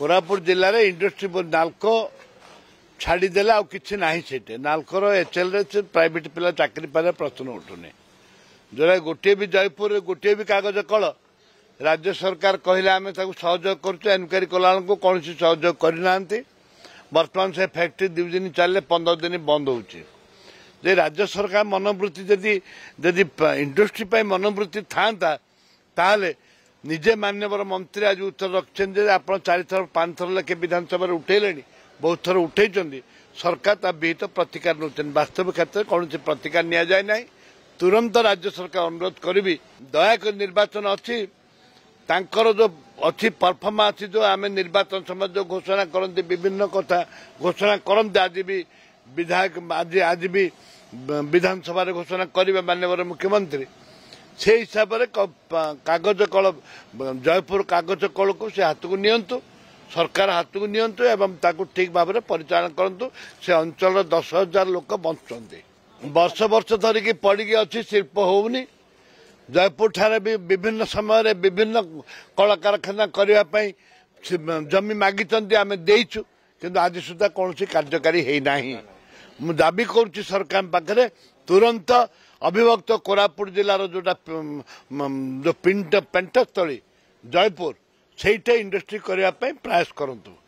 କୋରାପୁଟ ଜିଲ୍ଲାରେ ଇଣ୍ଡଷ୍ଟ୍ରି ନାଲ୍କୋ ଛାଡ଼ିଦେଲେ ଆଉ କିଛି ନାହିଁ ସେଠି ନାଲ୍କୋର ଏଚ୍ଏଲ୍ରେ ସେ ପ୍ରାଇଭେଟ୍ ପିଲା ଚାକିରି ପାଇବା ପ୍ରଶ୍ନ ଉଠୁନି ଯେଉଁଟା ଗୋଟିଏ ବି ଜୟପୁରରେ ଗୋଟିଏ ବି କାଗଜ କଳ ରାଜ୍ୟ ସରକାର କହିଲେ ଆମେ ତାକୁ ସହଯୋଗ କରୁଛୁ ଏନକ୍ୱାରି କଲାବେଳକୁ କୌଣସି ସହଯୋଗ କରିନାହାନ୍ତି ବର୍ତ୍ତମାନ ସେ ଫ୍ୟାକ୍ଟ୍ରି ଦୁଇ ଦିନ ଚାଲିଲେ ପନ୍ଦର ଦିନ ବନ୍ଦ ହେଉଛି ଯେ ରାଜ୍ୟ ସରକାର ମନୋବୃତ୍ତି ଯଦି ଯଦି ଇଣ୍ଡଷ୍ଟ୍ରି ପାଇଁ ମନୋବୃତ୍ତି ଥାଆନ୍ତା ତାହେଲେ ନିଜେ ମାନ୍ୟବର ମନ୍ତ୍ରୀ ଆଜି ଉତ୍ତର ରଖିଛନ୍ତି ଯେ ଆପଣ ଚାରିଥର ପାଞ୍ଚଥର ଲେଖେ ବିଧାନସଭାରେ ଉଠେଇଲେଣି ବହୁତ ଥର ଉଠେଇଛନ୍ତି ସରକାର ତା ବିହିତ ପ୍ରତିକାର ନେଉଛନ୍ତି ବାସ୍ତବ କ୍ଷେତ୍ରରେ କୌଣସି ପ୍ରତିକାର ନିଆଯାଏ ନାହିଁ ତୁରନ୍ତ ରାଜ୍ୟ ସରକାର ଅନୁରୋଧ କରିବି ଦୟାକରି ନିର୍ବାଚନ ଅଛି ତାଙ୍କର ଯେଉଁ ଅଛି ପରଫର୍ମା ଅଛି ଯେଉଁ ଆମେ ନିର୍ବାଚନ ସମୟ ଯେଉଁ ଘୋଷଣା କରନ୍ତି ବିଭିନ୍ନ କଥା ଘୋଷଣା କରନ୍ତି ଆଜି ବି ବିଧାୟକ ଆଜି ଆଜି ବି ବିଧାନସଭାରେ ଘୋଷଣା କରିବେ ମାନ୍ୟବର ମୁଖ୍ୟମନ୍ତ୍ରୀ ସେ ହିସାବରେ କାଗଜ କଳ ଜୟପୁର କାଗଜ କଳକୁ ସେ ହାତକୁ ନିଅନ୍ତୁ ସରକାର ହାତକୁ ନିଅନ୍ତୁ ଏବଂ ତାକୁ ଠିକ ଭାବରେ ପରିଚାଳନା କରନ୍ତୁ ସେ ଅଞ୍ଚଳର ଦଶ ହଜାର ଲୋକ ବଞ୍ଚୁଛନ୍ତି ବର୍ଷ ବର୍ଷ ଧରିକି ପଡ଼ିକି ଅଛି ଶିଳ୍ପ ହଉନି ଜୟପୁରଠାରେ ବି ବିଭିନ୍ନ ସମୟରେ ବିଭିନ୍ନ କଳକାରଖାନା କରିବା ପାଇଁ ଜମି ମାଗିଛନ୍ତି ଆମେ ଦେଇଛୁ କିନ୍ତୁ ଆଜି ସୁଦ୍ଧା କୌଣସି କାର୍ଯ୍ୟକାରୀ ହେଇନାହିଁ ମୁଁ ଦାବି କରୁଛି ସରକାରଙ୍କ ପାଖରେ ତୁରନ୍ତ ଅବିଭକ୍ତ କୋରାପୁଟ ଜିଲ୍ଲାର ଯେଉଁଟା ପେଣ୍ଟସ୍ଥଳୀ ଜୟପୁର ସେଇଟା ଇଣ୍ଡଷ୍ଟ୍ରି କରିବା ପାଇଁ ପ୍ରୟାସ କରନ୍ତୁ